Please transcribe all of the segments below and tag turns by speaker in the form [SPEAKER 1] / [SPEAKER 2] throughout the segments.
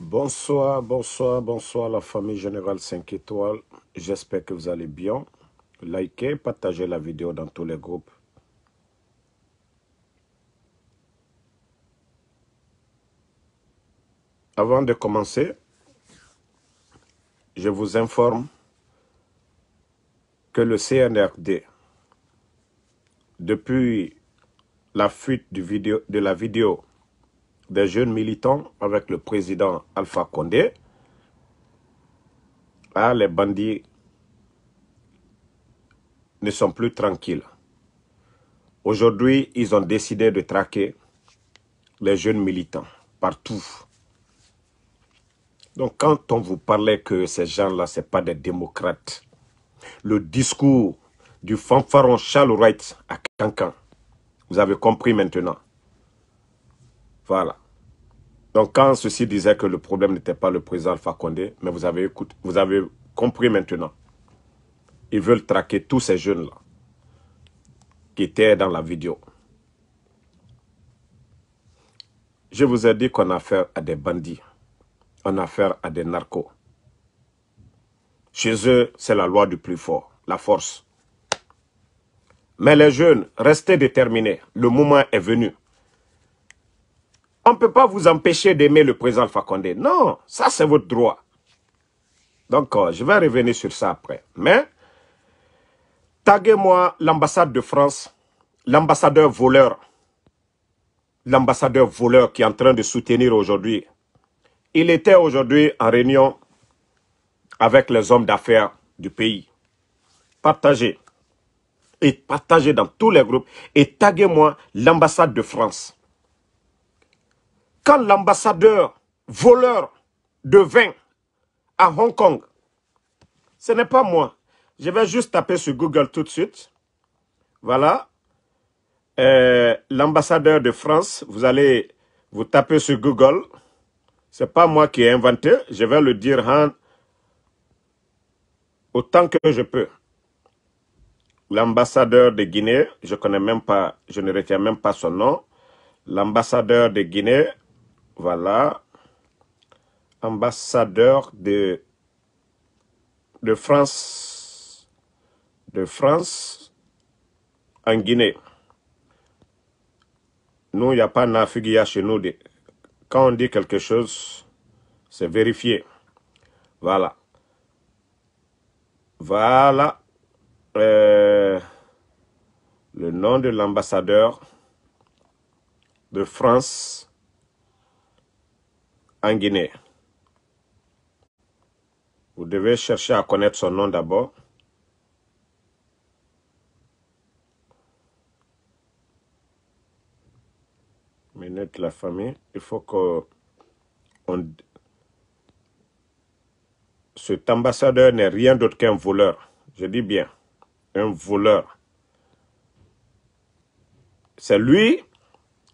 [SPEAKER 1] Bonsoir, bonsoir, bonsoir la famille Générale 5 étoiles. J'espère que vous allez bien. Likez, partagez la vidéo dans tous les groupes. Avant de commencer, je vous informe que le CNRD, depuis la fuite du vidéo, de la vidéo des jeunes militants avec le président Alpha Condé ah, les bandits ne sont plus tranquilles. Aujourd'hui, ils ont décidé de traquer les jeunes militants partout. Donc quand on vous parlait que ces gens-là, ce pas des démocrates, le discours du fanfaron Charles Wright à Cancan, vous avez compris maintenant. Voilà. Donc, quand ceci disait que le problème n'était pas le président Fakonde, mais vous avez, écouté, vous avez compris maintenant. Ils veulent traquer tous ces jeunes-là qui étaient dans la vidéo. Je vous ai dit qu'on a affaire à des bandits. On a affaire à des narcos. Chez eux, c'est la loi du plus fort, la force. Mais les jeunes, restez déterminés. Le moment est venu. On ne peut pas vous empêcher d'aimer le président Fakonde. Non, ça c'est votre droit. Donc, euh, je vais revenir sur ça après. Mais, taguez-moi l'ambassade de France, l'ambassadeur voleur, l'ambassadeur voleur qui est en train de soutenir aujourd'hui. Il était aujourd'hui en réunion avec les hommes d'affaires du pays. Partagez. Et partagez dans tous les groupes. Et taguez-moi l'ambassade de France l'ambassadeur voleur de vin à Hong Kong, ce n'est pas moi. Je vais juste taper sur Google tout de suite. Voilà. Euh, l'ambassadeur de France, vous allez vous taper sur Google. C'est pas moi qui ai inventé. Je vais le dire autant que je peux. L'ambassadeur de Guinée, je connais même pas, je ne retiens même pas son nom. L'ambassadeur de Guinée, voilà. Ambassadeur de, de France. De France en Guinée. Nous, il n'y a pas Nafugia chez nous. Quand on dit quelque chose, c'est vérifié. Voilà. Voilà euh, le nom de l'ambassadeur de France en Guinée. Vous devez chercher à connaître son nom d'abord. Minute la famille. Il faut que on... cet ambassadeur n'est rien d'autre qu'un voleur. Je dis bien, un voleur. C'est lui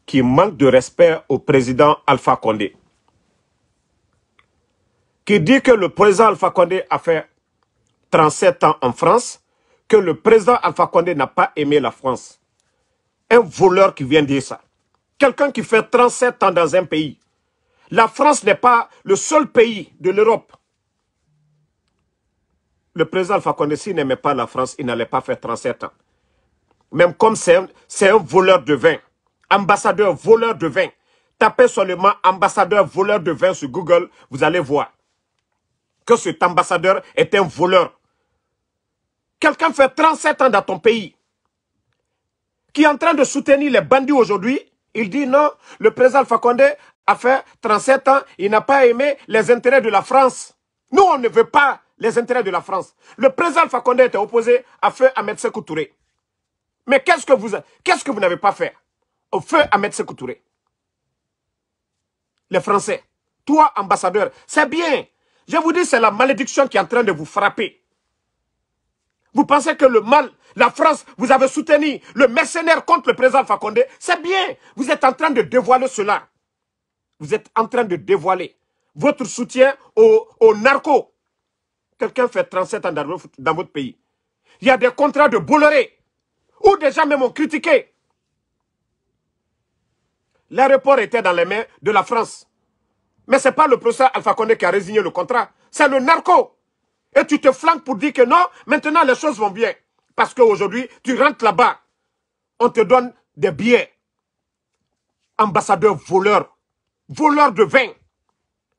[SPEAKER 1] qui manque de respect au président Alpha Condé qui dit que le président Alpha Condé a fait 37 ans en France, que le président Alpha Condé n'a pas aimé la France. Un voleur qui vient dire ça. Quelqu'un qui fait 37 ans dans un pays. La France n'est pas le seul pays de l'Europe. Le président Alpha Condé, s'il n'aimait pas la France, il n'allait pas faire 37 ans. Même comme c'est un, un voleur de vin. Ambassadeur voleur de vin. Tapez seulement ambassadeur voleur de vin sur Google, vous allez voir que cet ambassadeur est un voleur. Quelqu'un fait 37 ans dans ton pays, qui est en train de soutenir les bandits aujourd'hui, il dit non, le président Fakonde a fait 37 ans, il n'a pas aimé les intérêts de la France. Nous, on ne veut pas les intérêts de la France. Le président Fakonde était opposé à feu à Sekou Touré. Mais qu'est-ce que vous, qu'est-ce que vous n'avez pas fait au feu à Sekou Touré Les Français, toi, ambassadeur, c'est bien. Je vous dis, c'est la malédiction qui est en train de vous frapper. Vous pensez que le mal, la France, vous avez soutenu le mercenaire contre le président Fakonde. C'est bien. Vous êtes en train de dévoiler cela. Vous êtes en train de dévoiler votre soutien au narco. narcos. Quelqu'un fait 37 ans dans votre pays. Il y a des contrats de Bolloré. Où des gens même ont critiqué. L'aéroport était dans les mains de la France. Mais ce n'est pas le procès Alpha Condé qui a résigné le contrat. C'est le narco. Et tu te flanques pour dire que non, maintenant les choses vont bien. Parce qu'aujourd'hui, tu rentres là-bas. On te donne des billets. Ambassadeur voleur. Voleur de vin.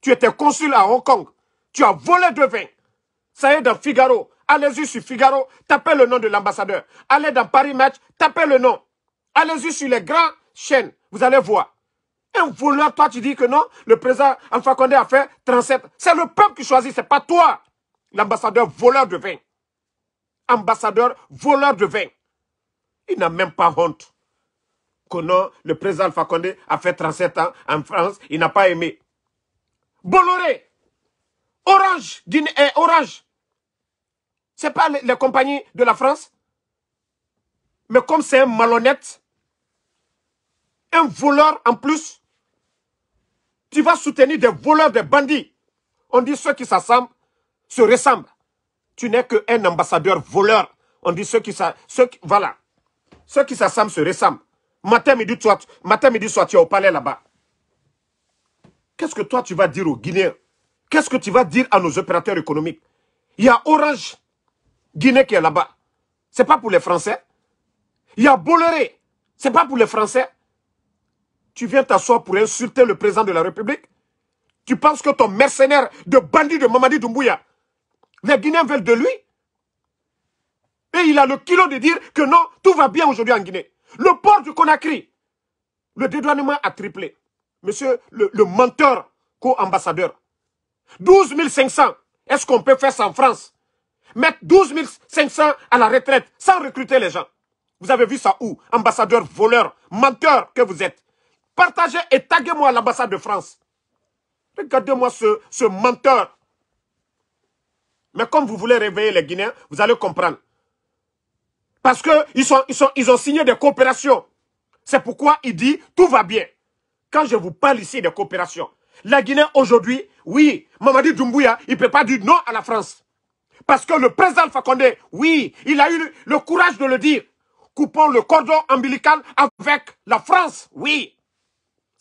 [SPEAKER 1] Tu étais consul à Hong Kong. Tu as volé de vin. Ça y est dans Figaro. Allez-y sur Figaro, tapez le nom de l'ambassadeur. Allez dans Paris Match, tapez le nom. Allez-y sur les grandes chaînes. Vous allez voir. Un voleur, toi tu dis que non, le président Alpha Condé a fait 37. C'est le peuple qui choisit, c'est pas toi. L'ambassadeur voleur de vin. Ambassadeur voleur de vin. Il n'a même pas honte. Que non, le président Alpha Condé a fait 37 ans en France, il n'a pas aimé. Bolloré, Orange, Guinée, eh, Orange. C'est pas les, les compagnies de la France. Mais comme c'est un malhonnête, un voleur en plus, tu vas soutenir des voleurs, des bandits. On dit ceux qui s'assemblent se ressemblent. Tu n'es qu'un ambassadeur voleur. On dit ceux qui s'assemblent, voilà. Ceux qui s'assemblent se ressemblent. Matin, midi, toi, matin, midi, soir, tu es au palais là-bas. Qu'est-ce que toi, tu vas dire aux Guinéens Qu'est-ce que tu vas dire à nos opérateurs économiques Il y a Orange, Guinée qui est là-bas. Ce n'est pas pour les Français. Il y a Bolloré. n'est pas pour les Français tu viens t'asseoir pour insulter le président de la République Tu penses que ton mercenaire de bandit de Mamadi Doumbouya, les Guinéens veulent de lui Et il a le kilo de dire que non, tout va bien aujourd'hui en Guinée. Le port du Conakry, le dédouanement a triplé. Monsieur le, menteur co-ambassadeur, 12 500, est-ce qu'on peut faire ça en France Mettre 12 500 à la retraite sans recruter les gens. Vous avez vu ça où Ambassadeur, voleur, menteur que vous êtes. Partagez et taguez-moi l'ambassade de France. Regardez-moi ce, menteur. Mais comme vous voulez réveiller les Guinéens, vous allez comprendre. Parce qu'ils sont, ils sont, ils ont signé des coopérations. C'est pourquoi il dit tout va bien. Quand je vous parle ici des coopérations, la Guinée aujourd'hui, oui, Mamadi Doumbouya, il ne peut pas dire non à la France. Parce que le président Fakonde, oui, il a eu le, courage de le dire. Coupons le cordon ombilical avec la France, oui.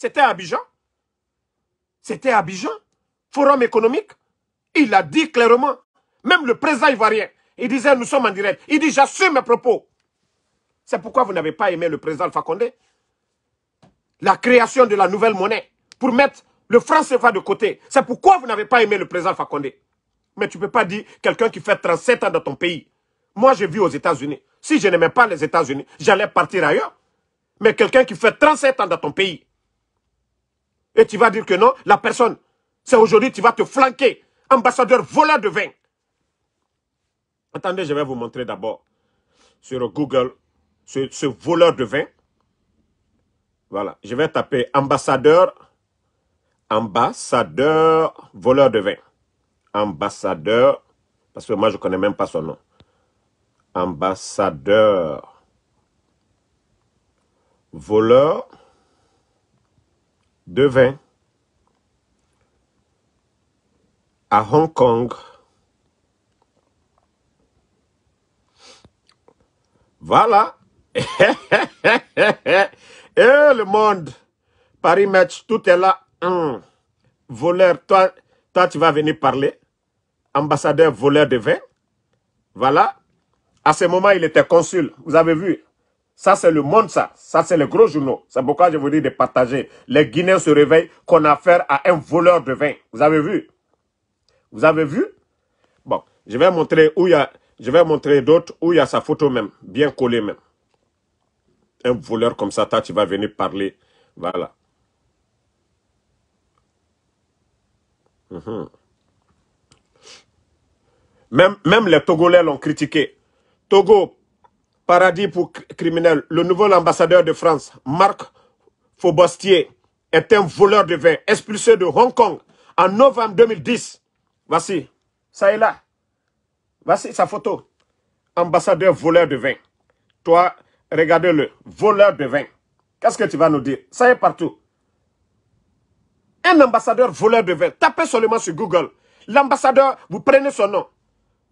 [SPEAKER 1] C'était Abidjan. C'était Abidjan. Forum économique. Il a dit clairement. Même le président ivoirien, il disait, nous sommes en direct. Il dit, j'assume mes propos. C'est pourquoi vous n'avez pas aimé le président Alpha La création de la nouvelle monnaie pour mettre le franc CFA de côté. C'est pourquoi vous n'avez pas aimé le président Alpha Mais tu ne peux pas dire quelqu'un qui fait 37 ans dans ton pays. Moi, je vis aux États-Unis. Si je n'aimais pas les États-Unis, j'allais partir ailleurs. Mais quelqu'un qui fait 37 ans dans ton pays, et tu vas dire que non, la personne, c'est aujourd'hui, tu vas te flanquer. Ambassadeur voleur de vin. Attendez, je vais vous montrer d'abord sur Google ce, voleur de vin. Voilà, je vais taper ambassadeur, ambassadeur, voleur de vin. Ambassadeur, parce que moi je ne connais même pas son nom. Ambassadeur, voleur de vin à Hong Kong Voilà. Et le monde, Paris Match, tout est là. un hein. Voleur, toi, toi, tu vas venir parler. Ambassadeur, voleur de vin. Voilà. À ce moment, il était consul. Vous avez vu. Ça, c'est le monde, ça. Ça, c'est le gros journaux. C'est pourquoi je vous dis de partager. Les Guinéens se réveillent qu'on a affaire à un voleur de vin. Vous avez vu Vous avez vu Bon, je vais montrer où il y a... Je vais montrer d'autres où il y a sa photo même, bien collée même. Un voleur comme ça, tu vas venir parler. Voilà. Mhm. Même, même les Togolais l'ont critiqué. Togo, paradis pour criminels, le nouveau ambassadeur de France, Marc Faubostier, est un voleur de vin expulsé de Hong Kong en novembre 2010. Voici, ça est là. Voici sa photo. Ambassadeur voleur de vin. Toi, regardez-le, voleur de vin. Qu'est-ce que tu vas nous dire Ça est partout. Un ambassadeur voleur de vin. Tapez seulement sur Google. L'ambassadeur, vous prenez son nom.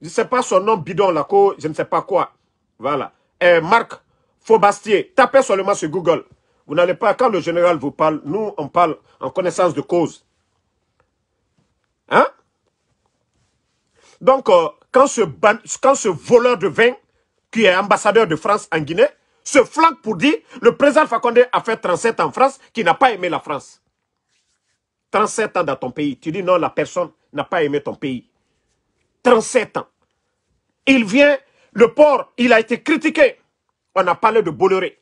[SPEAKER 1] Je ne sais pas son nom bidon, la je ne sais pas quoi. Voilà. Eh, Marc Faubastier. Tapez seulement sur Google. Vous n'allez pas, quand le général vous parle, nous, on parle en connaissance de cause. Hein? Donc, euh, quand, ce quand ce voleur de vin, qui est ambassadeur de France en Guinée, se flanque pour dire le président Fakonde a fait 37 ans en France, qui n'a pas aimé la France. 37 ans dans ton pays. Tu dis non, la personne n'a pas aimé ton pays. 37 ans. Il vient le port, il a été critiqué. On a parlé de Bolloré.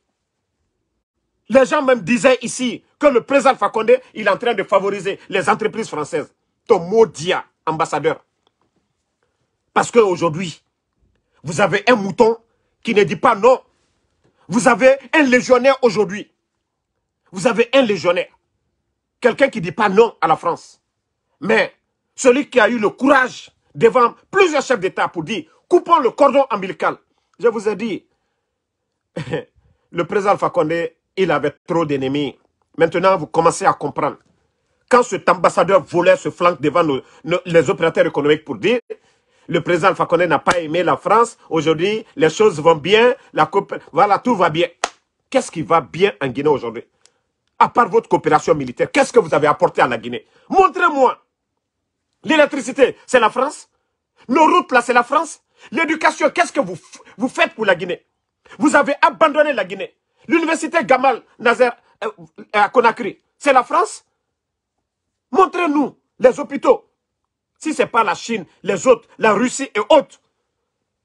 [SPEAKER 1] Les gens même disaient ici que le président Fakonde, il est en train de favoriser les entreprises françaises. Ton maudit ambassadeur. Parce qu'aujourd'hui, vous avez un mouton qui ne dit pas non. Vous avez un légionnaire aujourd'hui. Vous avez un légionnaire. Quelqu'un qui ne dit pas non à la France. Mais celui qui a eu le courage devant plusieurs chefs d'État pour dire coupons le cordon ombilical. Je vous ai dit, le président Fakonde, il avait trop d'ennemis. Maintenant, vous commencez à comprendre. Quand cet ambassadeur voulait se flanquer devant les opérateurs économiques pour dire le président Fakonde n'a pas aimé la France, aujourd'hui, les choses vont bien, la voilà, tout va bien. Qu'est-ce qui va bien en Guinée aujourd'hui À part votre coopération militaire, qu'est-ce que vous avez apporté à la Guinée Montrez-moi L'électricité, c'est la France Nos routes, là, c'est la France L'éducation, qu'est-ce que vous, vous faites pour la Guinée Vous avez abandonné la Guinée. L'université Gamal Nazaire euh, à Conakry, c'est la France Montrez-nous les hôpitaux. Si ce n'est pas la Chine, les autres, la Russie et autres.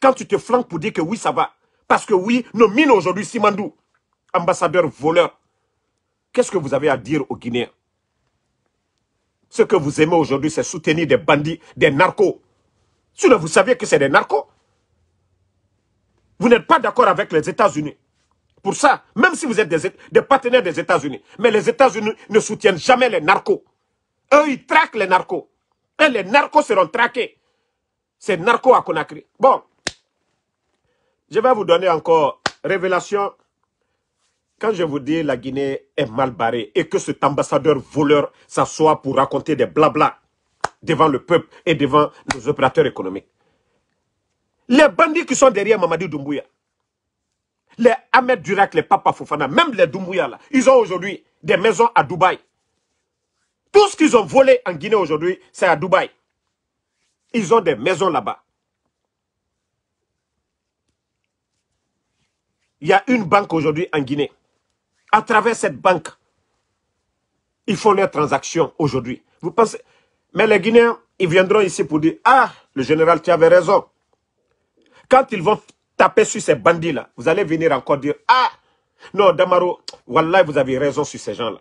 [SPEAKER 1] Quand tu te flanques pour dire que oui, ça va. Parce que oui, nos mines aujourd'hui, Simandou, ambassadeur voleur. Qu'est-ce que vous avez à dire aux Guinéens Ce que vous aimez aujourd'hui, c'est soutenir des bandits, des narcos, Sinon, vous saviez que c'est des narcos. Vous n'êtes pas d'accord avec les États-Unis. Pour ça, même si vous êtes des, partenaires des États-Unis, mais les États-Unis ne soutiennent jamais les narcos. Eux, ils traquent les narcos. Et les narcos seront traqués. C'est narco à Conakry. Bon, je vais vous donner encore révélation. Quand je vous dis la Guinée est mal barrée et que cet ambassadeur voleur s'assoit pour raconter des blabla, devant le peuple et devant nos opérateurs économiques. Les bandits qui sont derrière Mamadi Doumbouya, les Ahmed Durak, les Papa Fofana, même les Doumbouya, là, ils ont aujourd'hui des maisons à Dubaï. Tout ce qu'ils ont volé en Guinée aujourd'hui, c'est à Dubaï. Ils ont des maisons là-bas. Il y a une banque aujourd'hui en Guinée. À travers cette banque, ils font leurs transactions aujourd'hui. Vous pensez, mais les Guinéens, ils viendront ici pour dire, ah, le général, tu avais raison. Quand ils vont taper sur ces bandits-là, vous allez venir encore dire, ah, non, Damaro, Wallah, vous avez raison sur ces gens-là.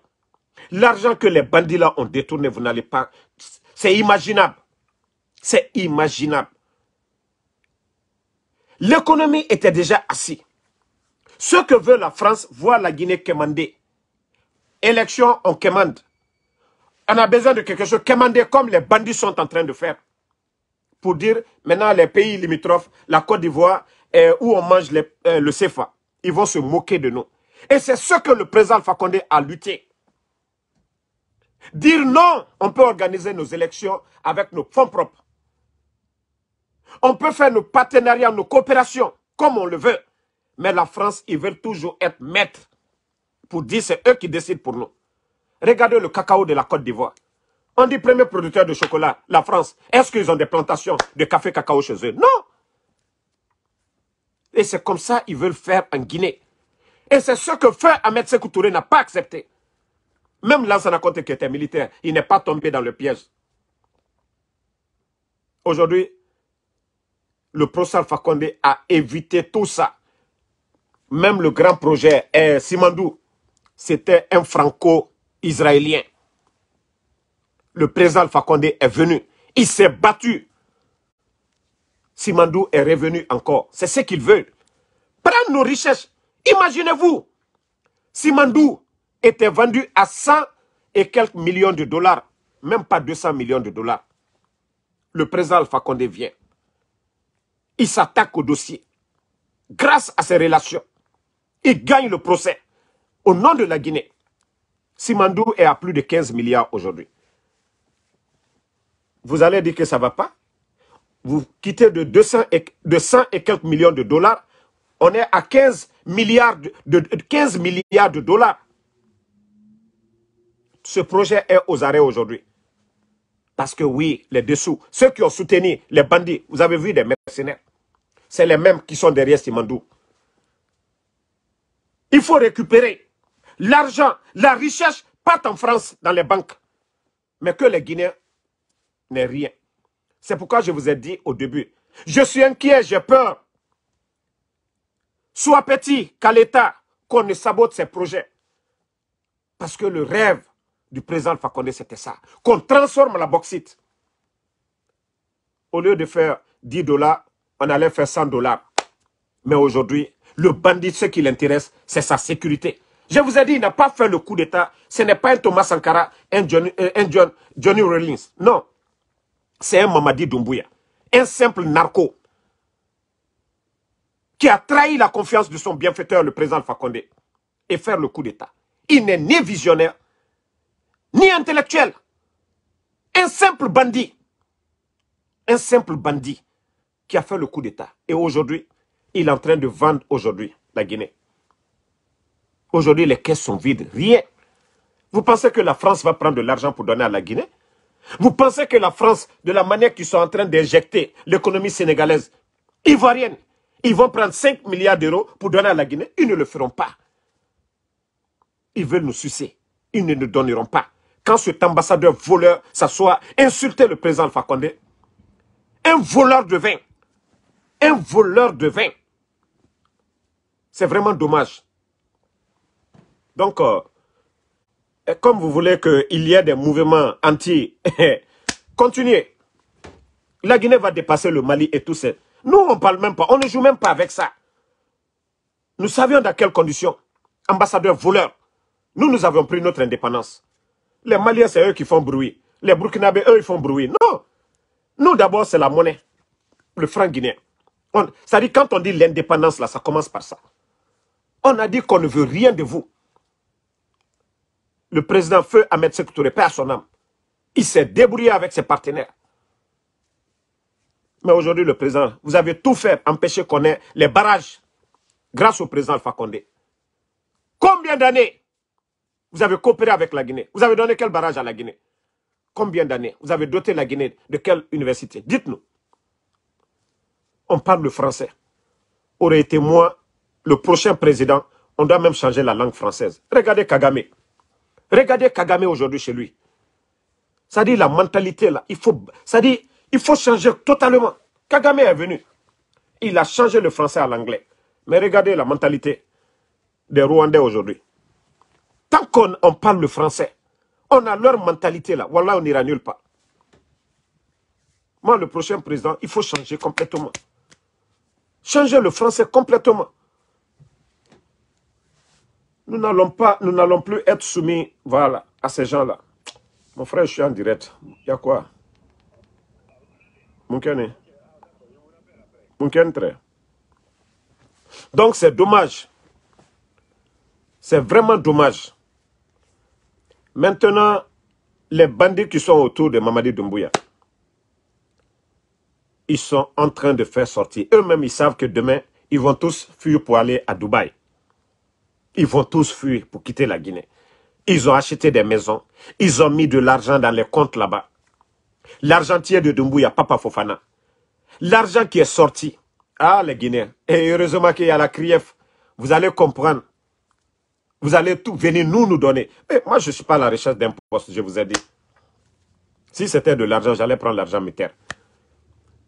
[SPEAKER 1] L'argent que les bandits-là ont détourné, vous n'allez pas... C'est imaginable. C'est imaginable. L'économie était déjà assise. Ce que veut la France, voir la Guinée commander. Élection, on commande. On a besoin de quelque chose commandé comme les bandits sont en train de faire. Pour dire, maintenant, les pays limitrophes, la Côte d'Ivoire, euh, où on mange euh, le CFA, ils vont se moquer de nous. Et c'est ce que le président Fakonde a lutté. Dire non, on peut organiser nos élections avec nos fonds propres. On peut faire nos partenariats, nos coopérations, comme on le veut. Mais la France, ils veulent toujours être maître pour dire c'est eux qui décident pour nous. Regardez le cacao de la Côte d'Ivoire. On dit premier producteur de chocolat, la France. Est-ce qu'ils ont des plantations de café cacao chez eux Non. Et c'est comme ça qu'ils veulent faire en Guinée. Et c'est ce que fait Ahmed Sekou Touré n'a pas accepté. Même Lansana compté qui était militaire, il n'est pas tombé dans le piège. Aujourd'hui, le professeur Fakonde a évité tout ça. Même le grand projet eh, Simandou, c'était un franco israélien. Le président Fakonde est venu. Il s'est battu. Simandou est revenu encore. C'est ce qu'ils veut. Prendre nos richesses. Imaginez-vous, Simandou était vendu à 100 et quelques millions de dollars. Même pas 200 millions de dollars. Le président Alpha Condé vient. Il s'attaque au dossier. Grâce à ses relations, il gagne le procès au nom de la Guinée. Simandou est à plus de 15 milliards aujourd'hui. Vous allez dire que ça ne va pas Vous quittez de 200 et, 100 et quelques millions de dollars, on est à 15 milliards de, 15 milliards de dollars. Ce projet est aux arrêts aujourd'hui. Parce que oui, les dessous, ceux qui ont soutenu les bandits, vous avez vu des mercenaires. C'est les mêmes qui sont derrière Simandou. Il faut récupérer l'argent, la richesse partent en France dans les banques. Mais que les Guinéens n'aient rien. C'est pourquoi je vous ai dit au début, je suis inquiet, j'ai peur. Soit petit qu'à l'État, qu'on ne sabote ses projets. Parce que le rêve du président Fakonde, c'était ça. Qu'on transforme la bauxite. Au lieu de faire 10 dollars, on allait faire 100 dollars. Mais aujourd'hui, le bandit, ce qui l'intéresse, c'est sa sécurité. Je vous ai dit, il n'a pas fait le coup d'État. Ce n'est pas un Thomas Sankara, un Johnny, euh, Johnny Rollins. Non. C'est un Mamadi Doumbouya. Un simple narco. Qui a trahi la confiance de son bienfaiteur, le président Fakonde. Et faire le coup d'État. Il n'est ni visionnaire, ni intellectuel. Un simple bandit. Un simple bandit qui a fait le coup d'État. Et aujourd'hui, il est en train de vendre aujourd'hui la Guinée. Aujourd'hui, les caisses sont vides. Rien. Vous pensez que la France va prendre de l'argent pour donner à la Guinée Vous pensez que la France, de la manière qu'ils sont en train d'injecter l'économie sénégalaise, ivoirienne, ils vont prendre 5 milliards d'euros pour donner à la Guinée Ils ne le feront pas. Ils veulent nous sucer. Ils ne nous donneront pas. Quand cet ambassadeur voleur s'assoit, insulter le président Fakonde, un voleur de vin, un voleur de vin, c'est vraiment dommage. Donc, euh, comme vous voulez qu'il y ait des mouvements anti... continuez. La Guinée va dépasser le Mali et tout ça. Nous, on ne parle même pas. On ne joue même pas avec ça. Nous savions dans quelles conditions. Ambassadeurs voleurs. Nous, nous avons pris notre indépendance. Les Maliens, c'est eux qui font bruit. Les Burkinabés, eux, ils font bruit. Non. Nous, d'abord, c'est la monnaie. Le franc guinéen. On, ça dit, quand on dit l'indépendance, là, ça commence par ça. On a dit qu'on ne veut rien de vous le président Feu Ahmed Touré, à son âme, il s'est débrouillé avec ses partenaires. Mais aujourd'hui, le président, vous avez tout fait, empêcher qu'on ait les barrages grâce au président Alpha Condé. Combien d'années vous avez coopéré avec la Guinée Vous avez donné quel barrage à la Guinée Combien d'années Vous avez doté la Guinée de quelle université Dites-nous. On parle le français. Aurait été moi, le prochain président, on doit même changer la langue française. Regardez Kagame. Regardez Kagame aujourd'hui chez lui. Ça dit la mentalité là, il faut, ça dit, il faut changer totalement. Kagame est venu. Il a changé le français à l'anglais. Mais regardez la mentalité des Rwandais aujourd'hui. Tant qu'on parle le français, on a leur mentalité là. Voilà, on n'ira nulle part. Moi, le prochain président, il faut changer complètement. Changer le français complètement. Nous n'allons pas, nous n'allons plus être soumis voilà, à ces gens-là. Mon frère, je suis en direct. Il y a quoi Donc c'est dommage. C'est vraiment dommage. Maintenant, les bandits qui sont autour de Mamadi Doumbouya, ils sont en train de faire sortir. Eux-mêmes, ils savent que demain, ils vont tous fuir pour aller à Dubaï. Ils vont tous fuir pour quitter la Guinée. Ils ont acheté des maisons. Ils ont mis de l'argent dans les comptes là-bas. L'argentier de Dumbuya, Papa Fofana. L'argent qui est sorti. Ah, les Guinéens. Et heureusement qu'il y a la CRIEF. Vous allez comprendre. Vous allez tout venir nous nous donner. Mais moi, je ne suis pas à la recherche d'un poste, je vous ai dit. Si c'était de l'argent, j'allais prendre l'argent militaire.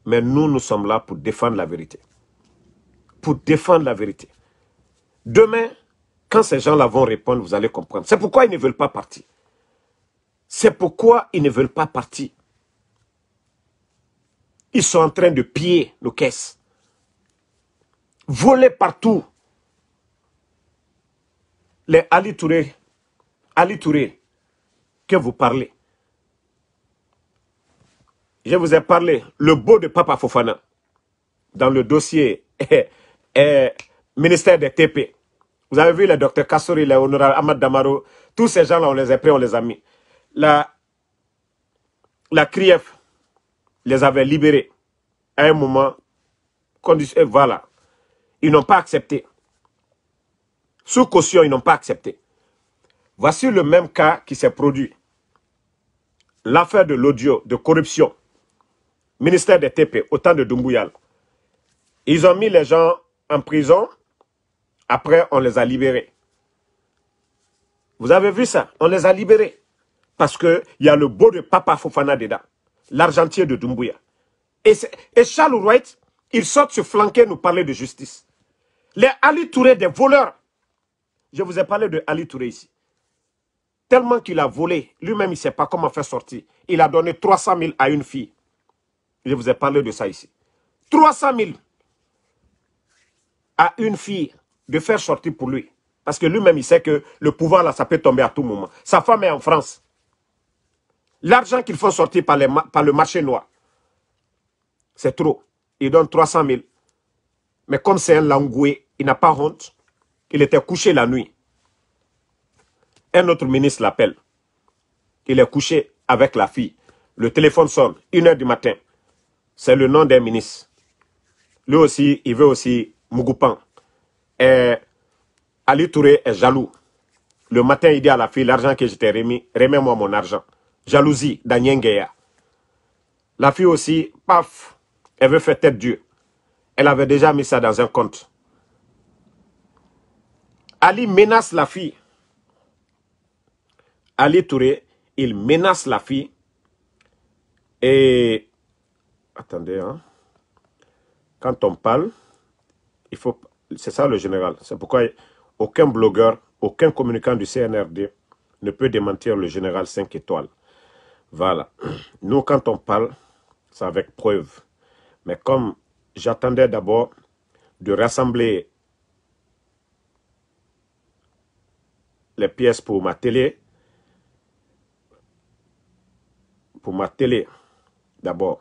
[SPEAKER 1] Mais nous, nous sommes là pour défendre la vérité. Pour défendre la vérité. Demain, quand ces gens-là vont répondre, vous allez comprendre. C'est pourquoi ils ne veulent pas partir. C'est pourquoi ils ne veulent pas partir. Ils sont en train de piller nos caisses. Voler partout. Les Ali Touré, Ali Touré, que vous parlez. Je vous ai parlé, le beau de Papa Fofana, dans le dossier euh, ministère des TP. Vous avez vu le docteur Kassori, le honorables, Ahmad Damaro, tous ces gens-là, on les a pris, on les a mis. La, la CRIEF les avait libérés à un moment. voilà. Ils n'ont pas accepté. Sous caution, ils n'ont pas accepté. Voici le même cas qui s'est produit. L'affaire de l'audio, de corruption, ministère des TP, autant de Dumbuyal. Ils ont mis les gens en prison après, on les a libérés. Vous avez vu ça On les a libérés. Parce qu'il y a le beau de Papa Fofana dedans. L'argentier de Dumbuya. Et, Charles Wright, il sort se flanquer nous parler de justice. Les Ali Touré des voleurs. Je vous ai parlé de Ali Touré ici. Tellement qu'il a volé. Lui-même, il ne sait pas comment faire sortir. Il a donné 300 000 à une fille. Je vous ai parlé de ça ici. 300 000 à une fille de faire sortir pour lui. Parce que lui-même, il sait que le pouvoir, là, ça peut tomber à tout moment. Sa femme est en France. L'argent qu'ils font sortir par, le marché noir, c'est trop. Il donne 300 000. Mais comme c'est un langoué, il n'a pas honte. Il était couché la nuit. Un autre ministre l'appelle. Il est couché avec la fille. Le téléphone sonne, une heure du matin. C'est le nom d'un ministre. Lui aussi, il veut aussi Mugupan. Et Ali Touré est jaloux. Le matin, il dit à la fille, l'argent que je t'ai remis, remets-moi mon argent. Jalousie d'Anyengeya. La fille aussi, paf, elle veut faire tête Dieu. Elle avait déjà mis ça dans un compte. Ali menace la fille. Ali Touré, il menace la fille. Et, attendez, hein. quand on parle, il faut, c'est ça le général. C'est pourquoi aucun blogueur, aucun communicant du CNRD ne peut démentir le général 5 étoiles. Voilà. Nous, quand on parle, c'est avec preuve. Mais comme j'attendais d'abord de rassembler les pièces pour ma télé, pour ma télé d'abord,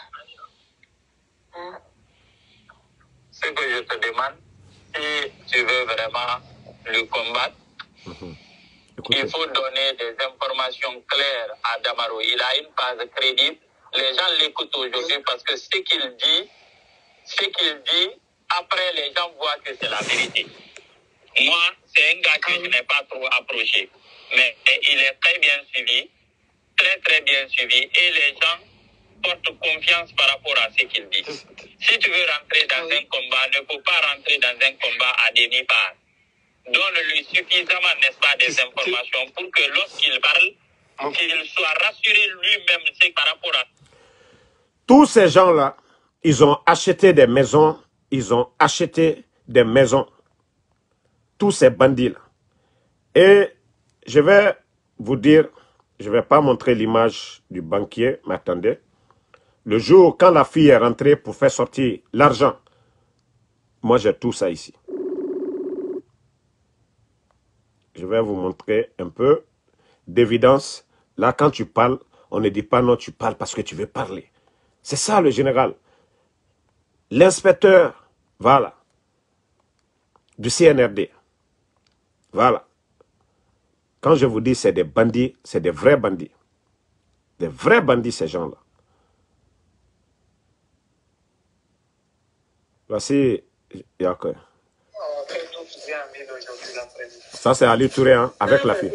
[SPEAKER 1] ce que je te demande, si tu veux vraiment le combattre, mhm. il faut donner des informations claires à Damaro. Il a une base crédible. Les gens l'écoutent aujourd'hui parce que ce qu'il dit, ce qu'il dit, après les gens voient que c'est la vérité. Moi, c'est un gars que je n'ai pas trop approché, mais il est très bien suivi, très très bien suivi, et les gens porte confiance par rapport à ce qu'il dit. Si tu veux rentrer dans ah un combat, ne faut pas rentrer dans un combat à demi-part. Donne-lui suffisamment, n'est-ce pas, des informations pour que lorsqu'il parle, ah. qu'il soit rassuré lui-même par rapport à... Tous ces gens-là, ils ont acheté des maisons, ils ont acheté des maisons. Tous ces bandits-là. Et je vais vous dire, je ne vais pas montrer l'image du banquier, mais attendez. Le jour quand la fille est rentrée pour faire sortir l'argent, moi j'ai tout ça ici. Je vais vous montrer un peu d'évidence. Là, quand tu parles, on ne dit pas non, tu parles parce que tu veux parler. C'est ça le général. L'inspecteur, voilà, du CNRD, voilà. Quand je vous dis c'est des bandits, c'est des vrais bandits. Des vrais bandits, ces gens-là. Voici bah, Yako. Ça, c'est Ali Touré hein, avec la fille.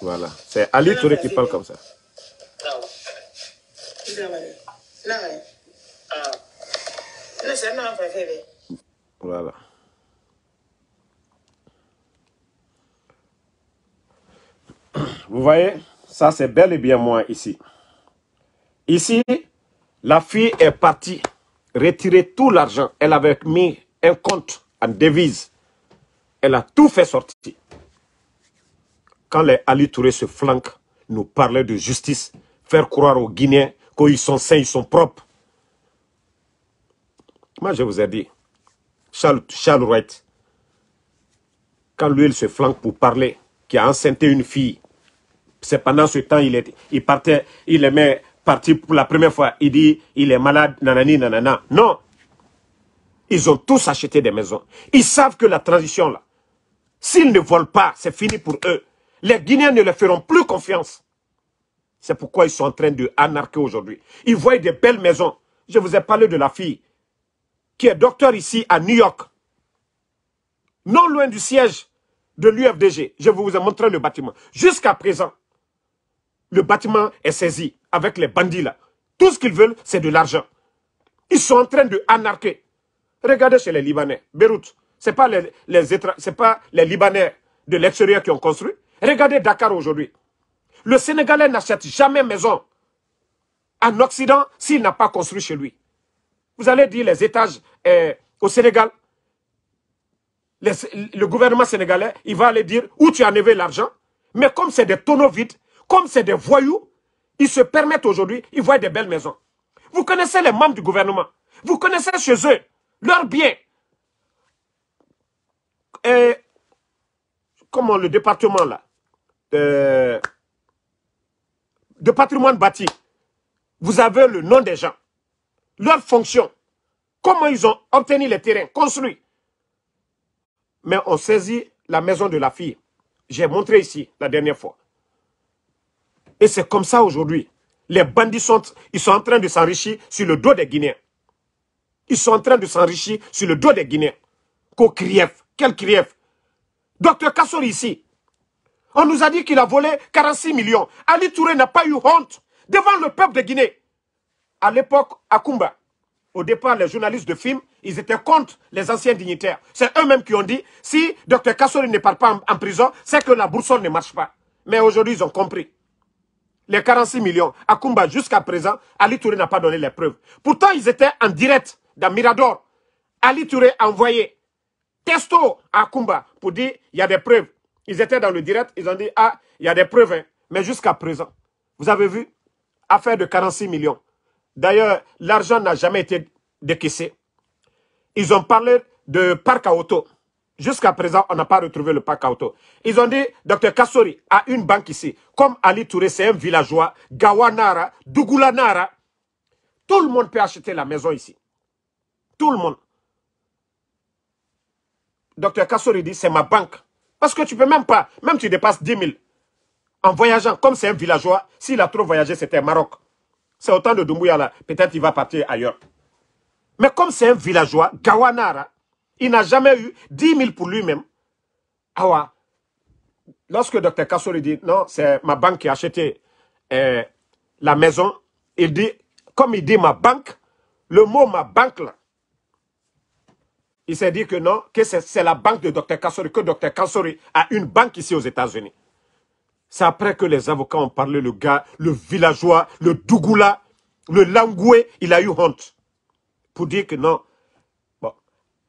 [SPEAKER 1] Voilà, c'est Ali Touré qui parle comme ça. Voilà. Vous voyez ça, c'est bel et bien moi ici. Ici, la fille est partie retirer tout l'argent. Elle avait mis un compte en devise. Elle a tout fait sortir. Quand les Ali se flanquent, nous parler de justice, faire croire aux Guinéens qu'ils sont sains, ils sont propres. Moi, je vous ai dit, Charles, Charles quand lui, il se flanque pour parler, qui a enceinté une fille, c'est pendant ce temps, il, est, il partait, il aimait parti pour la première fois. Il dit, il est malade, nanani, nanana. Non. Ils ont tous acheté des maisons. Ils savent que la transition, là, s'ils ne volent pas, c'est fini pour eux. Les Guinéens ne leur feront plus confiance. C'est pourquoi ils sont en train de anarquer aujourd'hui. Ils voient des belles maisons. Je vous ai parlé de la fille qui est docteur ici à New York, non loin du siège de l'UFDG. Je vous ai montré le bâtiment. Jusqu'à présent, le bâtiment est saisi avec les bandits là. Tout ce qu'ils veulent, c'est de l'argent. Ils sont en train de anarquer. Regardez chez les Libanais, Beyrouth. Ce n'est pas les, c'est pas les Libanais de l'extérieur qui ont construit. Regardez Dakar aujourd'hui. Le Sénégalais n'achète jamais maison en Occident s'il n'a pas construit chez lui. Vous allez dire les étages euh, au Sénégal. le gouvernement sénégalais, il va aller dire où tu as enlevé l'argent. Mais comme c'est des tonneaux vides, comme c'est des voyous, ils se permettent aujourd'hui, ils voient des belles maisons. Vous connaissez les membres du gouvernement. Vous connaissez chez eux, leurs biens. Et comment le département là de euh, de patrimoine bâti, vous avez le nom des gens, leurs fonctions, comment ils ont obtenu les terrains, construits. Mais on saisit la maison de la fille. J'ai montré ici la dernière fois. Et c'est comme ça aujourd'hui. Les bandits sont, ils sont en train de s'enrichir sur le dos des Guinéens. Ils sont en train de s'enrichir sur le dos des Guinéens. Qu'au Kriev, quel Krief Docteur Kassori ici, on nous a dit qu'il a volé 46 millions. Ali Touré n'a pas eu honte devant le peuple de Guinée. À l'époque, à Kumba, au départ, les journalistes de films, ils étaient contre les anciens dignitaires. C'est eux-mêmes qui ont dit, si Docteur Kassori ne part pas en, prison, c'est que la boussole ne marche pas. Mais aujourd'hui, ils ont compris les 46 millions Akumba jusqu'à présent, Ali Touré n'a pas donné les preuves. Pourtant, ils étaient en direct dans Mirador. Ali Touré a envoyé testo à Akumba pour dire il y a des preuves. Ils étaient dans le direct, ils ont dit ah, il y a des preuves. Hein. Mais jusqu'à présent, vous avez vu, affaire de 46 millions. D'ailleurs, l'argent n'a jamais été décaissé. Ils ont parlé de parc à auto. Jusqu'à présent, on n'a pas retrouvé le pack auto. Ils ont dit, Dr Kassori a une banque ici. Comme Ali Touré, c'est un villageois, Gawanara, Dougulanara. Tout le monde peut acheter la maison ici. Tout le monde. Dr Kassori dit, c'est ma banque. Parce que tu peux même pas, même tu dépasses 10 000. En voyageant, comme c'est un villageois, s'il a trop voyagé, c'était Maroc. C'est autant de Doumbouya là. Peut-être il va partir ailleurs. Mais comme c'est un villageois, Gawanara, il n'a jamais eu 10 000 pour lui-même. Ah ouais. Lorsque Dr Kassori dit, non, c'est ma banque qui a acheté euh, la maison, il dit, comme il dit ma banque, le mot ma banque là, il s'est dit que non, que c'est la banque de Dr Kassori, que Dr Kassori a une banque ici aux États-Unis. C'est après que les avocats ont parlé, le gars, le villageois, le Dougoula, le Langoué, il a eu honte pour dire que non,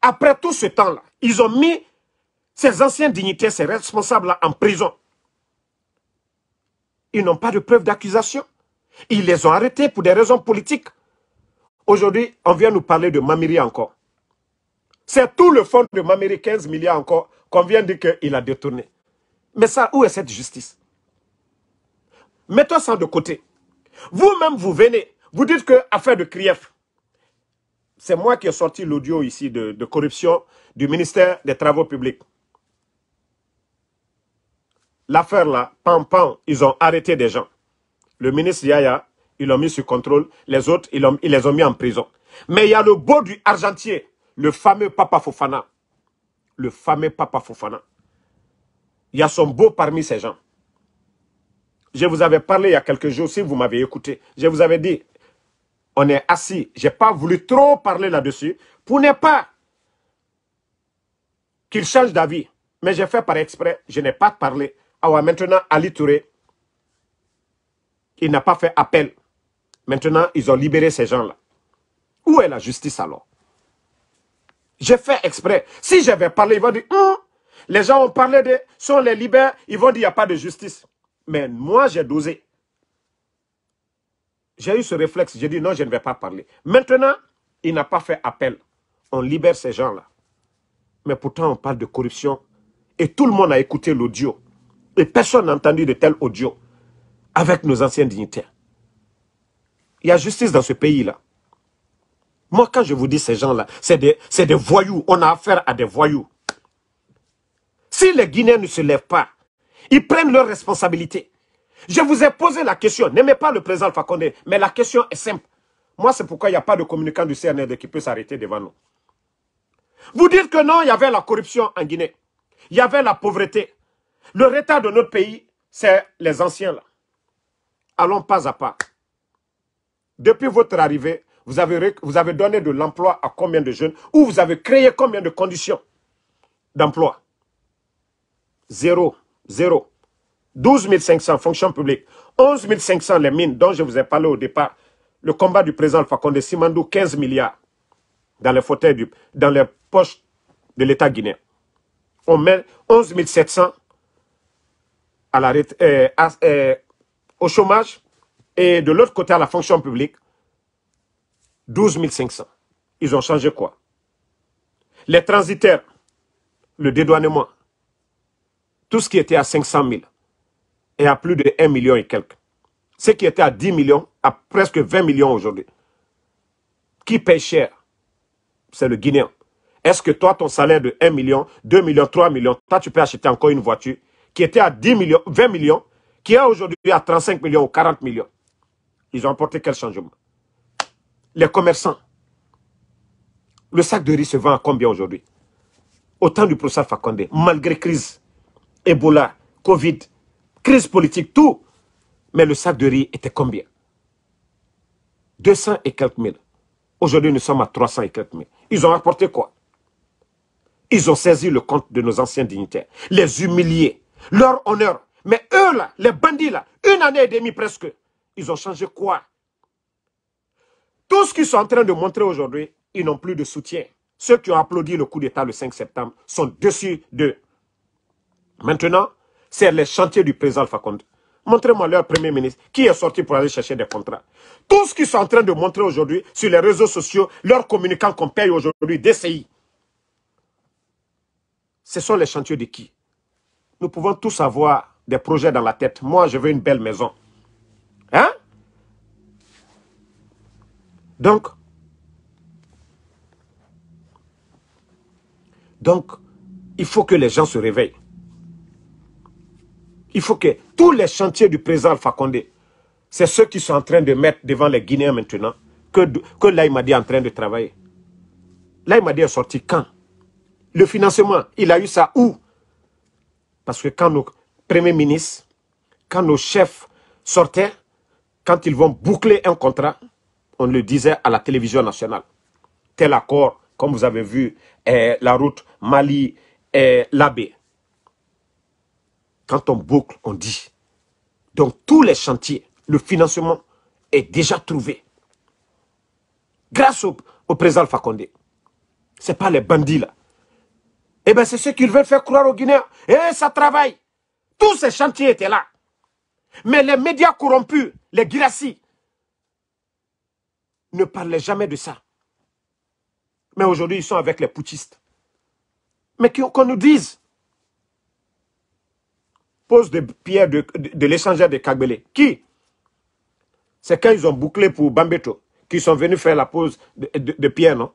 [SPEAKER 1] après tout ce temps-là, ils ont mis ces anciens dignitaires, ces responsables-là en prison. Ils n'ont pas de preuves d'accusation. Ils les ont arrêtés pour des raisons politiques. Aujourd'hui, on vient nous parler de Mamiri encore. C'est tout le fonds de Mamiri, 15 milliards encore, qu'on vient dire qu'il a détourné. Mais ça, où est cette justice Mettons ça de côté. Vous-même, vous venez, vous dites que affaire de Krief, c'est moi qui ai sorti l'audio ici de, corruption du ministère des Travaux publics. L'affaire là, pam ils ont arrêté des gens. Le ministre Yaya, ils l'ont mis sous contrôle. Les autres, ils, ils les ont mis en prison. Mais il y a le beau du argentier, le fameux Papa Fofana. Le fameux Papa Fofana. Il y a son beau parmi ces gens. Je vous avais parlé il y a quelques jours, si vous m'avez écouté. Je vous avais dit, on est assis. Je n'ai pas voulu trop parler là-dessus pour ne pas qu'il change d'avis. Mais j'ai fait par exprès, je n'ai pas parlé. Alors maintenant, Ali Touré, il n'a pas fait appel. Maintenant, ils ont libéré ces gens-là. Où est la justice alors J'ai fait exprès. Si je vais parler, ils vont dire, hum, les gens ont parlé de, si on les libère, ils vont dire, il n'y a pas de justice. Mais moi, j'ai dosé j'ai eu ce réflexe, j'ai dit non, je ne vais pas parler. Maintenant, il n'a pas fait appel. On libère ces gens-là. Mais pourtant, on parle de corruption. Et tout le monde a écouté l'audio. Et personne n'a entendu de tel audio avec nos anciens dignitaires. Il y a justice dans ce pays-là. Moi, quand je vous dis ces gens-là, c'est des, des voyous. On a affaire à des voyous. Si les Guinéens ne se lèvent pas, ils prennent leurs responsabilités. Je vous ai posé la question. N'aimez pas le président Fakonde, mais la question est simple. Moi, c'est pourquoi il n'y a pas de communicant du CNRD qui peut s'arrêter devant nous. Vous dites que non, il y avait la corruption en Guinée. Il y avait la pauvreté. Le retard de notre pays, c'est les anciens là. Allons pas à pas. Depuis votre arrivée, vous avez, vous avez donné de l'emploi à combien de jeunes ou vous avez créé combien de conditions d'emploi Zéro, zéro. 12 500 fonctions publiques, 11 500 les mines dont je vous ai parlé au départ, le combat du président Fakonde Simandou, 15 milliards dans les fauteuils, du, dans les poches de l'État guinéen. On met 11 700 à la, euh, euh, au chômage et de l'autre côté à la fonction publique, 12 500. Ils ont changé quoi Les transitaires, le dédouanement, tout ce qui était à 500 000. Et à plus de 1 million et quelques. Ce qui était à 10 millions, à presque 20 millions aujourd'hui. Qui paye cher C'est le Guinéen. Est-ce que toi, ton salaire de 1 million, 2 millions, 3 millions, toi, tu peux acheter encore une voiture qui était à 10 millions, 20 millions, qui est aujourd'hui à 35 millions ou 40 millions Ils ont apporté quel changement Les commerçants. Le sac de riz se vend à combien aujourd'hui Au temps du professeur Fakonde, malgré crise, Ebola, Covid, crise politique, tout. Mais le sac de riz était combien 200 et quelques mille. Aujourd'hui, nous sommes à 300 et quelques mille. Ils ont apporté quoi Ils ont saisi le compte de nos anciens dignitaires, les humiliés, leur honneur. Mais eux là, les bandits là, une année et demie presque, ils ont changé quoi Tout ce qu'ils sont en train de montrer aujourd'hui, ils n'ont plus de soutien. Ceux qui ont applaudi le coup d'État le 5 septembre sont dessus d'eux. Maintenant, c'est les chantiers du président Alpha Montrez-moi leur premier ministre qui est sorti pour aller chercher des contrats. Tout ce qu'ils sont en train de montrer aujourd'hui sur les réseaux sociaux, leurs communicants qu'on paye aujourd'hui, DCI, ce sont les chantiers de qui Nous pouvons tous avoir des projets dans la tête. Moi, je veux une belle maison. Hein Donc, donc, il faut que les gens se réveillent. Il faut que tous les chantiers du président Fakonde, c'est ceux qui sont en train de mettre devant les Guinéens maintenant, que, que m'a dit en train de travailler. Là il Laïmadi est sorti quand Le financement, il a eu ça où Parce que quand nos premiers ministres, quand nos chefs sortaient, quand ils vont boucler un contrat, on le disait à la télévision nationale. Tel accord, comme vous avez vu, eh, la route Mali-Labé. Eh, quand on boucle, on dit. Donc tous les chantiers, le financement est déjà trouvé. Grâce au, président Fakonde. Ce n'est pas les bandits là. Eh bien, c'est ce qui veulent faire croire aux Guinéens. Eh, ça travaille. Tous ces chantiers étaient là. Mais les médias corrompus, les guirassis ne parlaient jamais de ça. Mais aujourd'hui, ils sont avec les poutistes. Mais qu'on nous dise pose de, pierre de l'échangeur de Kagbele. Qui C'est quand ils ont bouclé pour Bambeto, qu'ils sont venus faire la pose de, pierre, non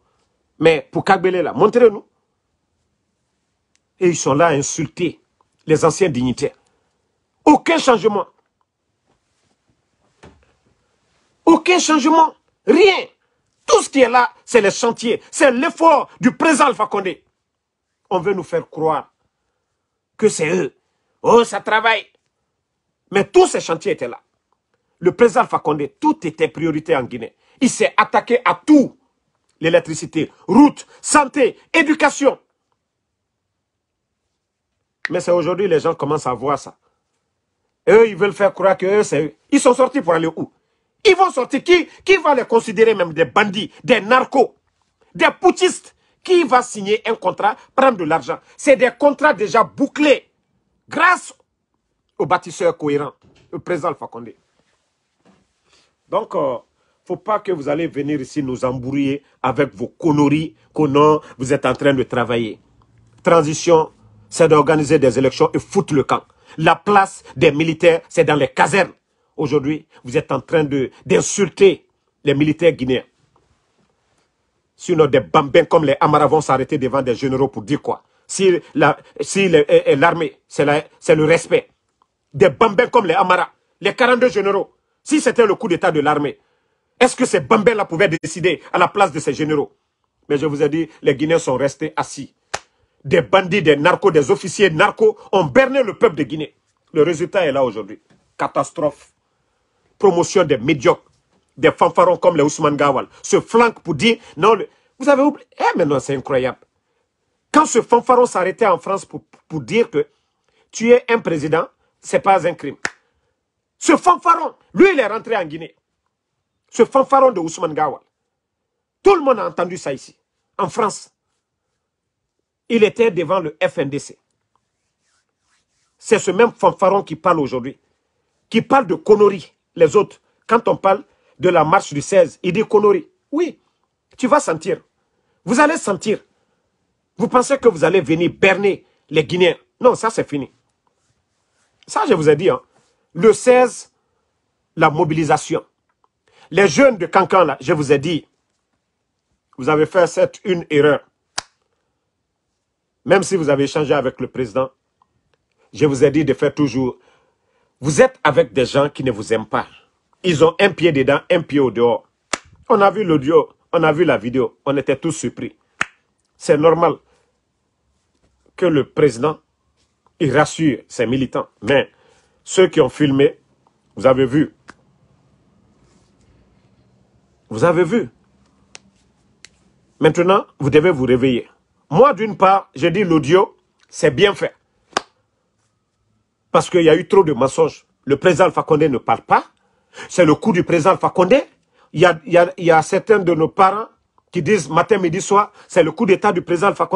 [SPEAKER 1] Mais pour Kagbele, là, montrez-nous. Et ils sont là à insulter les anciens dignitaires. Aucun changement. Aucun changement. Rien. Tout ce qui est là, c'est le chantier. C'est l'effort du président Alpha Condé. On veut nous faire croire que c'est eux Oh, ça travaille. Mais tous ces chantiers étaient là. Le président Fakonde, tout était priorité en Guinée. Il s'est attaqué à tout. L'électricité, route, santé, éducation. Mais c'est aujourd'hui les gens commencent à voir ça. eux, ils veulent faire croire que c'est eux. Ils sont sortis pour aller où Ils vont sortir. Qui, qui va les considérer même des bandits, des narcos, des poutistes Qui va signer un contrat, prendre de l'argent C'est des contrats déjà bouclés grâce au bâtisseur cohérent, le président Alpha Condé. Donc, ne euh, faut pas que vous allez venir ici nous embrouiller avec vos conneries que vous êtes en train de travailler. Transition, c'est d'organiser des élections et foutre le camp. La place des militaires, c'est dans les casernes. Aujourd'hui, vous êtes en train d'insulter les militaires guinéens. Sinon, des bambins comme les Amara vont s'arrêter devant des généraux pour dire quoi si euh, euh, l'armée, c'est le respect. Des bambins comme les Amara, les 42 généraux, si c'était le coup d'état de l'armée, est-ce que ces bambins-là pouvaient décider à la place de ces généraux Mais je vous ai dit, les Guinéens sont restés assis. Des bandits, des narcos, des officiers narcos ont berné le peuple de Guinée. Le résultat est là aujourd'hui. Catastrophe. Promotion des médiocres, des fanfarons comme les Ousmane Gawal. Se flanquent pour dire, non, vous avez oublié. Eh, mais non, c'est incroyable. Quand ce fanfaron s'arrêtait en France pour, dire que tu es un président, ce n'est pas un crime. Ce fanfaron, lui, il est rentré en Guinée. Ce fanfaron de Ousmane Gawal. Tout le monde a entendu ça ici, en France. Il était devant le FNDC. C'est ce même fanfaron qui parle aujourd'hui, qui parle de conneries, les autres. Quand on parle de la marche du 16, il dit conneries. Oui, tu vas sentir. Vous allez sentir. Vous pensez que vous allez venir berner les Guinéens Non, ça c'est fini. Ça, je vous ai dit. Hein. Le 16, la mobilisation. Les jeunes de Cancan, là, je vous ai dit, vous avez fait cette une erreur. Même si vous avez échangé avec le président, je vous ai dit de faire toujours. Vous êtes avec des gens qui ne vous aiment pas. Ils ont un pied dedans, un pied au dehors. On a vu l'audio, on a vu la vidéo, on était tous surpris. C'est normal le président il rassure ses militants. Mais ceux qui ont filmé, vous avez vu. Vous avez vu. Maintenant, vous devez vous réveiller. Moi, d'une part, j'ai dit l'audio, c'est bien fait. Parce qu'il y a eu trop de mensonges. Le président Alpha ne parle pas. C'est le coup du président Alpha Il y a, il y certains de nos parents qui disent matin, midi, soir, c'est le coup d'état du président Alpha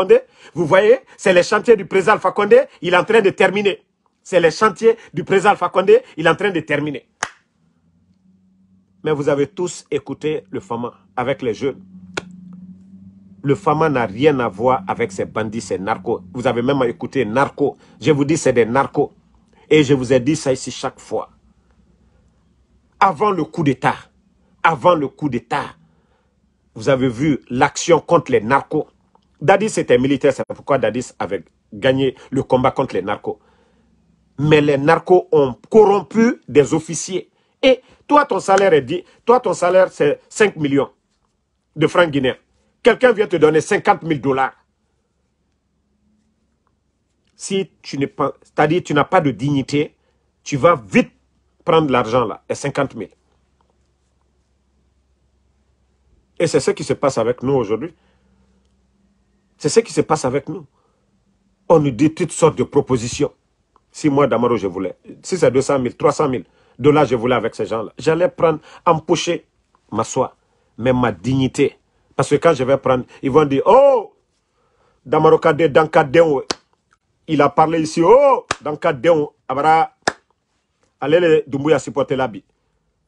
[SPEAKER 1] Vous voyez, c'est les chantiers du président Alpha il est en train de terminer. C'est les chantiers du président Alpha il est en train de terminer. Mais vous avez tous écouté le FAMA avec les jeunes. Le FAMA n'a rien à voir avec ces bandits, ces narcos. Vous avez même écouté narcos. Je vous dis, c'est des narcos. Et je vous ai dit ça ici chaque fois. Avant le coup d'État, avant le coup d'État, vous avez vu l'action contre les narcos. Dadis était militaire, c'est pourquoi Dadis avait gagné le combat contre les narcos. Mais les narcos ont corrompu des officiers. Et toi, ton salaire est dit, toi, ton salaire, c'est 5 millions de francs guinéens. Quelqu'un vient te donner 50 000 dollars. Si tu n'es pas, c'est-à-dire tu n'as pas de dignité, tu vas vite prendre l'argent là, et 50 000. Et c'est ce qui se passe avec nous aujourd'hui. C'est ce qui se passe avec nous. On nous dit toutes sortes de propositions. Si moi, Damaro, je voulais, si c'est 200 000, 300 000 dollars, je voulais avec ces gens-là, j'allais prendre, empocher, ma soie, même ma dignité. Parce que quand je vais prendre, ils vont dire, oh, Damaro Kade, Dankadeo, il a parlé ici, oh, Dankadeo, Abara, allez, Dumbuya supporter l'habit.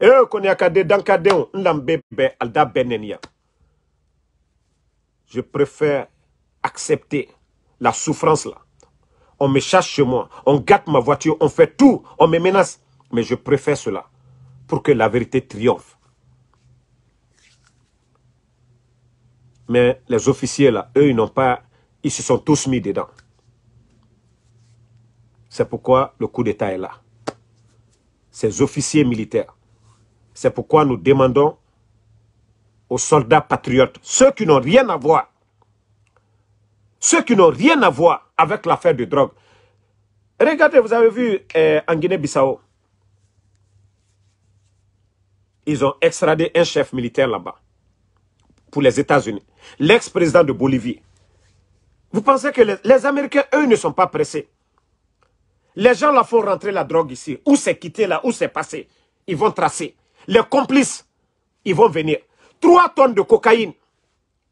[SPEAKER 1] E je préfère accepter la souffrance là on me chasse chez moi on gâte ma voiture on fait tout on me menace mais je préfère cela pour que la vérité triomphe mais les officiers là eux ils n'ont pas ils se sont tous mis dedans c'est pourquoi le coup d'état est là ces officiers militaires c'est pourquoi nous demandons aux soldats patriotes, ceux qui n'ont rien à voir, ceux qui n'ont rien à voir avec l'affaire de drogue. Regardez, vous avez vu euh, en Guinée-Bissau, ils ont extradé un chef militaire là-bas pour les États-Unis, l'ex-président de Bolivie. Vous pensez que les, les, Américains, eux, ne sont pas pressés. Les gens la font rentrer la drogue ici. Où c'est quitté là, où c'est passé. Ils vont tracer les complices, ils vont venir. Trois tonnes de cocaïne.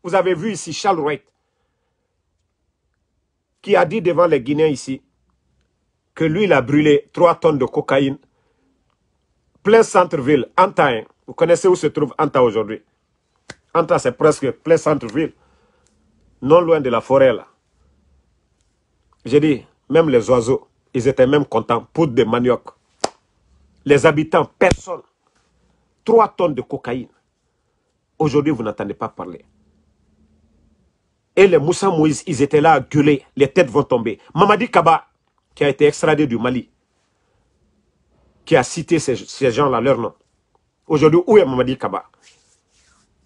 [SPEAKER 1] Vous avez vu ici Charles Wright, qui a dit devant les Guinéens ici que lui, il a brûlé trois tonnes de cocaïne, plein centre-ville, Anta. Hein. Vous connaissez où se trouve Anta aujourd'hui Anta, c'est presque plein centre-ville, non loin de la forêt là. J'ai dit, même les oiseaux, ils étaient même contents, poudre de manioc. Les habitants, personne. 3 tonnes de cocaïne. Aujourd'hui, vous n'entendez pas parler. Et les Moussa Moïse, ils étaient là à gueuler. Les têtes vont tomber. Mamadi Kaba, qui a été extradé du Mali, qui a cité ces, gens-là, leur nom. Aujourd'hui, où est Mamadi Kaba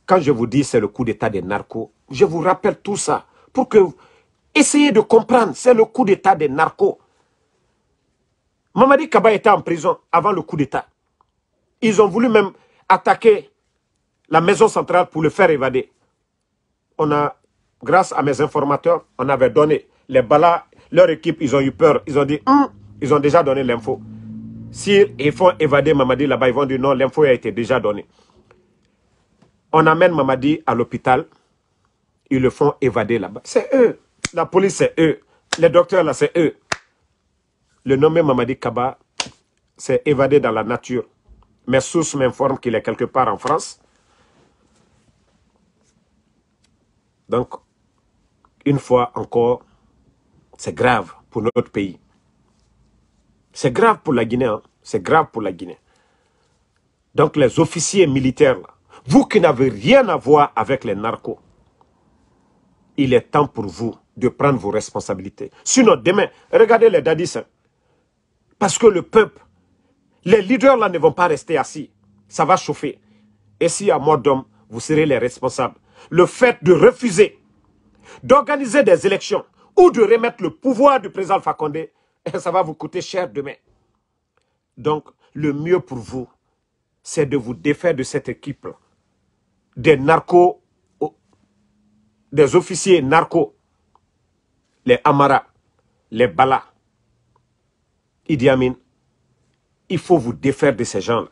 [SPEAKER 1] Quand je vous dis c'est le coup d'état des narcos, je vous rappelle tout ça pour que vous essayez de comprendre. C'est le coup d'état des narcos. Mamadi Kaba était en prison avant le coup d'état. Ils ont voulu même attaquer la maison centrale pour le faire évader. On a, grâce à mes informateurs, on avait donné les balas, leur équipe, ils ont eu peur. Ils ont dit, hein, ils ont déjà donné l'info. S'ils font évader Mamadi là-bas, ils vont dire non, l'info a été déjà donnée. On amène Mamadi à l'hôpital. Ils le font évader là-bas. C'est eux. La police, c'est eux. Les docteurs, là, c'est eux. Le nommé Mamadi Kaba c'est évadé dans la nature. Mes sources m'informent qu'il est quelque part en France. Donc, une fois encore, c'est grave pour notre pays. C'est grave pour la Guinée. Hein. C'est grave pour la Guinée. Donc, les officiers militaires, vous qui n'avez rien à voir avec les narcos, il est temps pour vous de prendre vos responsabilités. Sinon, demain, regardez les dadis. Hein. Parce que le peuple les leaders là ne vont pas rester assis. Ça va chauffer. Et s'il y a mort d'homme, vous serez les responsables. Le fait de refuser d'organiser des élections ou de remettre le pouvoir du président Fakonde, eh, ça va vous coûter cher demain. Donc, le mieux pour vous, c'est de vous défaire de cette équipe des narcos, des officiers narcos, les Amara, les Bala, Idi Amin, il faut vous défaire de ces gens-là.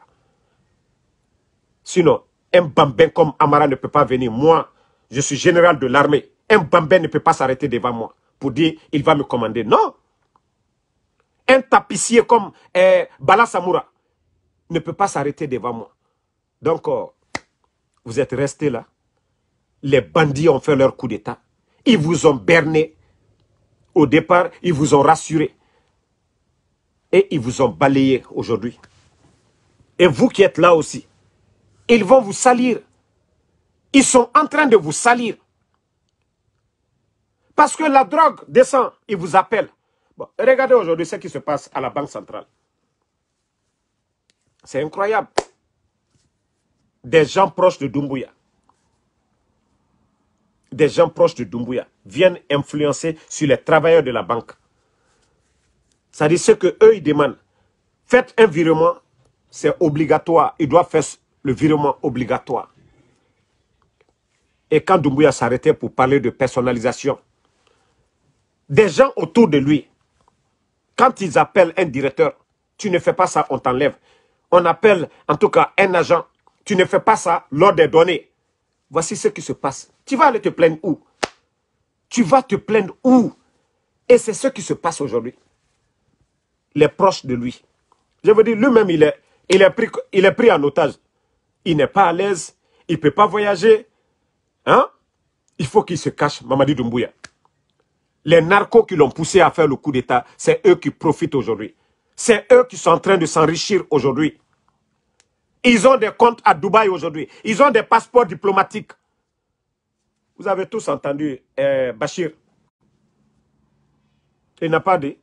[SPEAKER 1] Sinon, un bambin comme Amara ne peut pas venir. Moi, je suis général de l'armée. Un bambin ne peut pas s'arrêter devant moi pour dire il va me commander. Non. Un tapissier comme euh, Bala Samoura ne peut pas s'arrêter devant moi. Donc, oh, vous êtes restés là. Les bandits ont fait leur coup d'État. Ils vous ont berné. Au départ, ils vous ont rassuré. Et ils vous ont balayé aujourd'hui. Et vous qui êtes là aussi, ils vont vous salir. Ils sont en train de vous salir. Parce que la drogue descend, ils vous appellent. regardez aujourd'hui ce qui se passe à la Banque centrale. C'est incroyable. Des gens proches de Doumbouya. des gens proches de Dumbuya viennent influencer sur les travailleurs de la banque. C'est-à-dire ce que ils demandent. Faites un virement, c'est obligatoire. Ils doivent faire le virement obligatoire. Et quand Doumbouya s'arrêtait pour parler de personnalisation, des gens autour de lui, quand ils appellent un directeur, tu ne fais pas ça, on t'enlève. On appelle en tout cas un agent, tu ne fais pas ça lors des données. Voici ce qui se passe. Tu vas aller te plaindre où Tu vas te plaindre où Et c'est ce qui se passe aujourd'hui les proches de lui. Je veux dire, lui-même, il est, il, est pris, il est pris en otage. Il n'est pas à l'aise, il ne peut pas voyager. Hein? Il faut qu'il se cache, Mamadi Doumbouya. Les narcos qui l'ont poussé à faire le coup d'État, c'est eux qui profitent aujourd'hui. C'est eux qui sont en train de s'enrichir aujourd'hui. Ils ont des comptes à Dubaï aujourd'hui. Ils ont des passeports diplomatiques. Vous avez tous entendu euh, Bachir. Il n'a pas dit.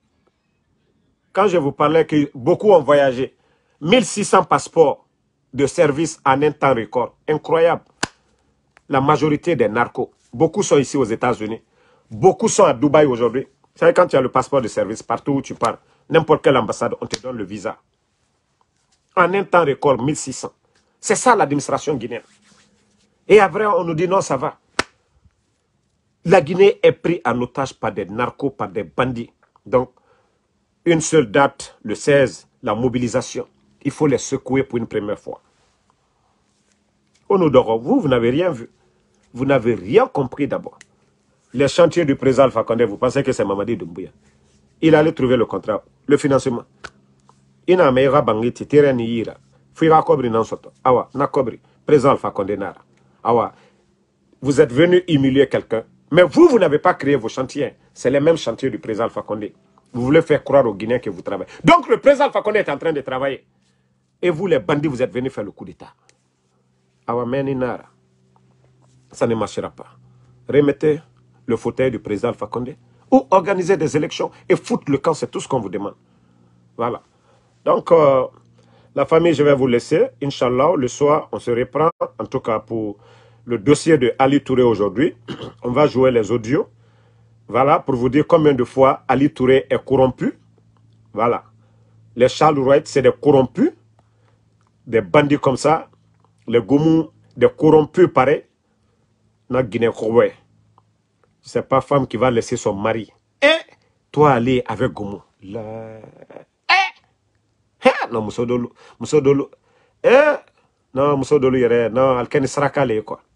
[SPEAKER 1] Quand je vous parlais que beaucoup ont voyagé, 1600 passeports de service en un temps record. Incroyable. La majorité des narcos. Beaucoup sont ici aux États-Unis. Beaucoup sont à Dubaï aujourd'hui. Vous savez, quand tu as le passeport de service, partout où tu parles, n'importe quelle ambassade, on te donne le visa. En un temps record, 1600. C'est ça l'administration guinéenne. Et après, on nous dit non, ça va. La Guinée est prise en otage par des narcos, par des bandits. Donc, une seule date, le 16, la mobilisation. Il faut les secouer pour une première fois. Onodoro, vous, vous n'avez rien vu. Vous n'avez rien compris d'abord. Les chantiers du président Alpha Condé, vous pensez que c'est Mamadi Doumbouya. Il allait trouver le contrat, le financement. ina Il awa na kobri président Nara awa vous êtes venu humilier quelqu'un mais vous vous n'avez pas créé vos chantiers c'est les mêmes chantiers du président Alpha Condé vous voulez faire croire aux Guinéens que vous travaillez. Donc le président Alpha est en train de travailler. Et vous, les bandits, vous êtes venus faire le coup d'État. meni Nara, ça ne marchera pas. Remettez le fauteuil du président Alpha ou organisez des élections et foutre le camp, c'est tout ce qu'on vous demande. Voilà. Donc, euh, la famille, je vais vous laisser. Inch'Allah, le soir, on se reprend. En tout cas, pour le dossier de Ali Touré aujourd'hui, on va jouer les audios. Voilà, pour vous dire combien de fois Ali Touré est corrompu. Voilà. Les Charles Wright, c'est des corrompus. Des bandits comme ça. Les Goumou, des corrompus pareil. Na guinée C'est pas femme qui va laisser son mari. Et eh, toi aller avec Goumou. Eh. La... Eh! Non, Moussou Doulou. Eh! Non, Moussodolo, il y Non, Alken quoi.